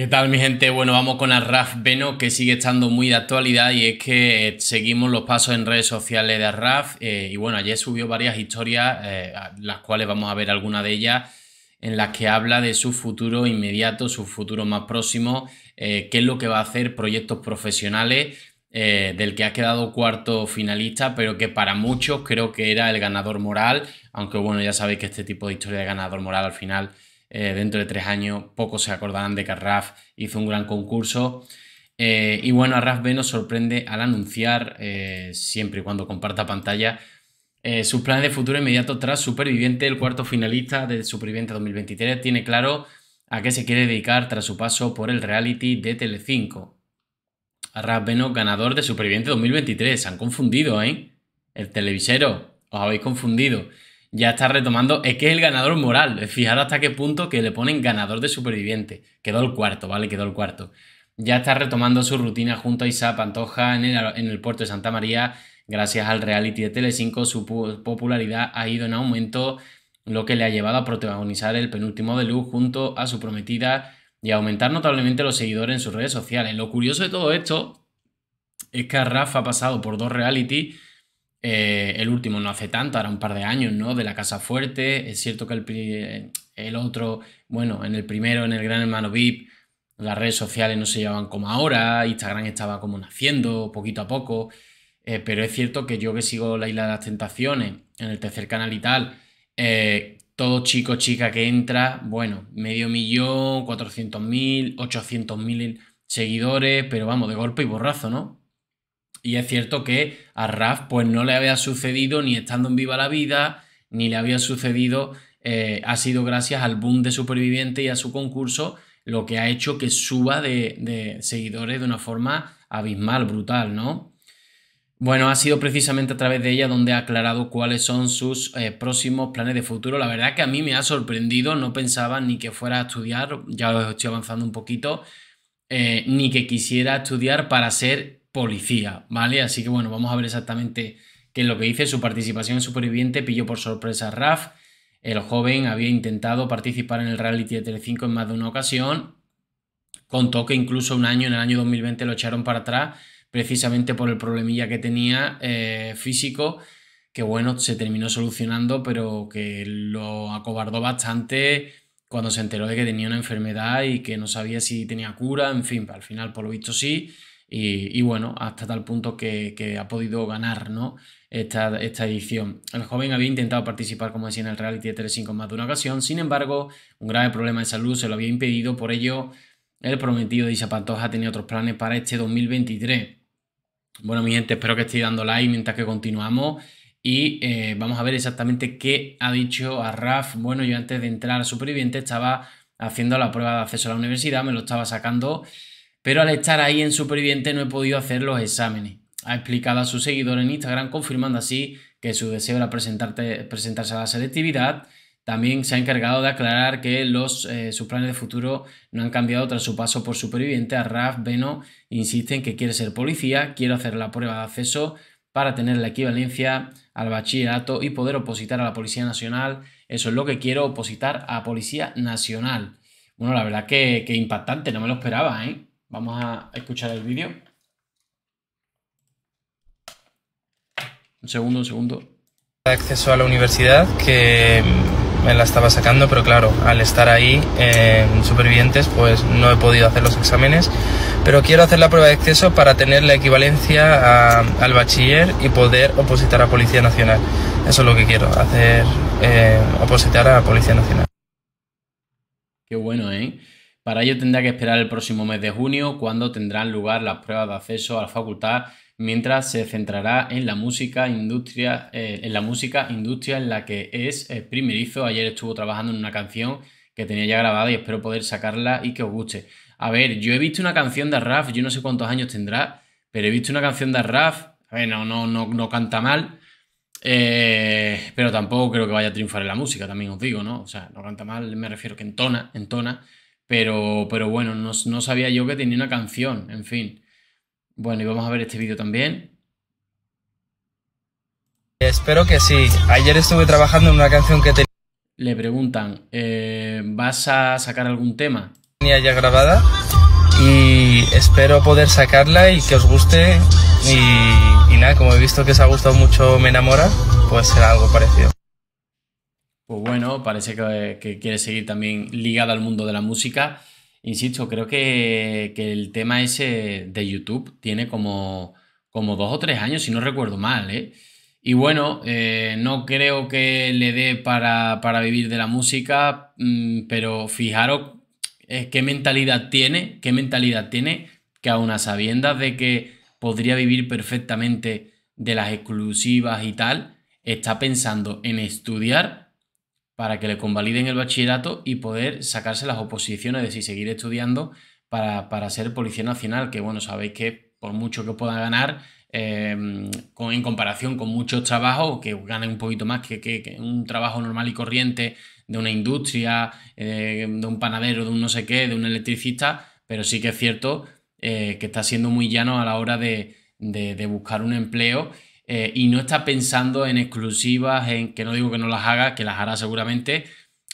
¿Qué tal mi gente? Bueno, vamos con Arraf Beno, que sigue estando muy de actualidad y es que seguimos los pasos en redes sociales de Arraf eh, y bueno, ayer subió varias historias, eh, las cuales vamos a ver alguna de ellas, en las que habla de su futuro inmediato, su futuro más próximo, eh, qué es lo que va a hacer, proyectos profesionales, del que ha quedado cuarto finalista, pero que para muchos creo que era el ganador moral, aunque bueno, ya sabéis que este tipo de historia de ganador moral al final eh, dentro de tres años pocos se acordarán de que RAF hizo un gran concurso. Eh, y bueno, a Raf nos sorprende al anunciar, eh, siempre y cuando comparta pantalla, sus planes de futuro inmediato tras Superviviente, el cuarto finalista de Superviviente 2023, tiene claro a qué se quiere dedicar tras su paso por el reality de Telecinco. Raf Beno, ganador de Superviviente 2023, se han confundido, ¿eh? El televisero, os habéis confundido ya está retomando, es que es el ganador moral. Fijar hasta qué punto que le ponen ganador de superviviente. Quedó el cuarto, ¿vale? Quedó el cuarto. Ya está retomando su rutina junto a Isa Pantoja en el, puerto de Santa María. Gracias al reality de Telecinco, su popularidad ha ido en aumento, lo que le ha llevado a protagonizar el penúltimo de luz junto a su prometida y a aumentar notablemente los seguidores en sus redes sociales. Lo curioso de todo esto es que Rafa ha pasado por dos reality eh, el último no hace tanto, ahora un par de años, ¿no? De la Casa Fuerte. Es cierto que el, eh, otro, bueno, en el primero, en el Gran Hermano VIP, las redes sociales no se llevaban como ahora, Instagram estaba como naciendo poquito a poco. Eh, pero es cierto que yo que sigo la Isla de las Tentaciones, en el tercer canal y tal, todo chico, chica que entra, bueno, medio millón, mil, ochocientos mil seguidores, pero vamos, de golpe y borrazo, ¿no? Y es cierto que a Raf pues no le había sucedido ni estando en viva la vida, ni le había sucedido, eh, ha sido gracias al boom de superviviente y a su concurso lo que ha hecho que suba de, seguidores de una forma abismal, brutal, ¿no? Bueno, ha sido precisamente a través de ella donde ha aclarado cuáles son sus eh, próximos planes de futuro. La verdad que a mí me ha sorprendido, no pensaba ni que fuera a estudiar, ya os estoy avanzando un poquito, eh, ni que quisiera estudiar para ser policía, ¿vale? Así que bueno, vamos a ver exactamente qué es lo que dice. Su participación en Superviviente pilló por sorpresa a Raf. El joven había intentado participar en el reality de Telecinco en más de una ocasión. Contó que incluso un año, en el año 2020, lo echaron para atrás precisamente por el problemilla que tenía eh, físico, que bueno, se terminó solucionando, pero que lo acobardó bastante cuando se enteró de que tenía una enfermedad y que no sabía si tenía cura, en fin, al final por lo visto sí, y, bueno, hasta tal punto que, ha podido ganar ¿no? esta, esta edición. El joven había intentado participar, como decía, en el reality de Telecinco en más de una ocasión, sin embargo, un grave problema de salud se lo había impedido, por ello el prometido de Isa Pantoja tenía otros planes para este 2023. Bueno, mi gente, espero que estéis dando like mientras que continuamos. Y eh, vamos a ver exactamente qué ha dicho a Raf. Bueno, yo antes de entrar a Superviviente estaba haciendo la prueba de acceso a la universidad, me lo estaba sacando pero al estar ahí en superviviente no he podido hacer los exámenes. Ha explicado a su seguidor en Instagram confirmando así que su deseo era presentarse a la selectividad. También se ha encargado de aclarar que los, eh, sus planes de futuro no han cambiado tras su paso por superviviente. A Raf Beno insiste en que quiere ser policía, quiere hacer la prueba de acceso para tener la equivalencia al bachillerato y poder opositar a la Policía Nacional. Eso es lo que quiero, opositar a Policía Nacional. Bueno, la verdad que impactante, no me lo esperaba, ¿eh? Vamos a escuchar el vídeo. Un segundo, un segundo. Acceso a la universidad que me la estaba sacando, pero claro, al estar ahí eh, supervivientes, pues no he podido hacer los exámenes. Pero quiero hacer la prueba de acceso para tener la equivalencia al bachiller y poder opositar a Policía Nacional. Eso es lo que quiero, hacer eh, opositar a Policía Nacional. Qué bueno, ¿eh? Para ello tendrá que esperar el próximo mes de junio, cuando tendrán lugar las pruebas de acceso a la facultad, mientras se centrará en la música industria, eh, en la música industria en la que es primerizo. Ayer estuvo trabajando en una canción que tenía ya grabada y espero poder sacarla y que os guste. A ver, yo he visto una canción de Raf, yo no sé cuántos años tendrá, pero he visto una canción de Raf, a no, no, no, no canta mal, eh, pero tampoco creo que vaya a triunfar en la música, también os digo, ¿no? O sea, no canta mal, me refiero que entona, entona, pero, pero bueno, no, no sabía yo que tenía una canción, en fin. Bueno, y vamos a ver este vídeo también. Espero que sí. Ayer estuve trabajando en una canción que tenía... Le preguntan, eh, ¿vas a sacar algún tema? Tenía ya grabada y espero poder sacarla y que os guste. y nada, como he visto que os ha gustado mucho Me Enamora, pues será algo parecido pues bueno, parece que, quiere seguir también ligado al mundo de la música. Insisto, creo que, el tema ese de YouTube tiene como, como dos o tres años, si no recuerdo mal, ¿eh? Y bueno, eh, no creo que le dé para, para, vivir de la música, mm, pero fijaros qué mentalidad tiene, qué mentalidad tiene, que aún a sabiendas de que podría vivir perfectamente de las exclusivas y tal, está pensando en estudiar para que le convaliden el bachillerato y poder sacarse las oposiciones, y seguir estudiando para, ser policía nacional, que bueno, sabéis que por mucho que pueda ganar, em, en comparación con muchos trabajos, que ganen un poquito más que, un trabajo normal y corriente de una industria, em, de un panadero, de un no sé qué, de un electricista, pero sí que es cierto eh, que está siendo muy llano a la hora de buscar un empleo eh, y no está pensando en exclusivas, en que no digo que no las haga, que las hará seguramente,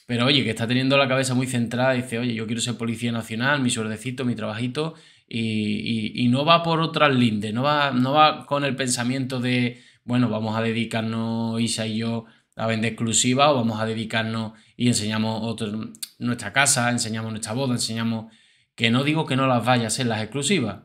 pero oye, que está teniendo la cabeza muy centrada, y dice, oye, yo quiero ser policía nacional, mi suerdecito, mi trabajito, y, no va por otras lindes, no va, no va con el pensamiento de, bueno, vamos a dedicarnos Isa y yo a vender exclusivas, o vamos a dedicarnos y enseñamos nuestra casa, enseñamos nuestra boda, enseñamos... Que no digo que no las vaya a ser las exclusivas,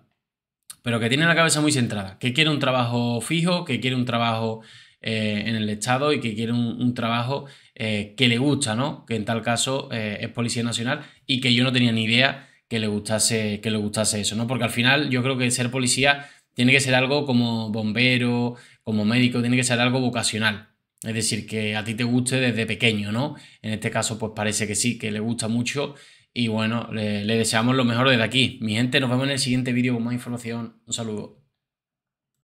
pero que tiene la cabeza muy centrada, que quiere un trabajo fijo, que quiere un trabajo eh, en el Estado y que quiere un, trabajo eh, que le gusta, ¿no? Que en tal caso eh, es Policía Nacional y que yo no tenía ni idea que le, gustase, que le gustase eso, ¿no? Porque al final yo creo que ser policía tiene que ser algo como bombero, como médico, tiene que ser algo vocacional. Es decir, que a ti te guste desde pequeño, ¿no? En este caso, pues parece que sí, que le gusta mucho y bueno, le, deseamos lo mejor desde aquí. Mi gente, nos vemos en el siguiente vídeo con más información. Un saludo.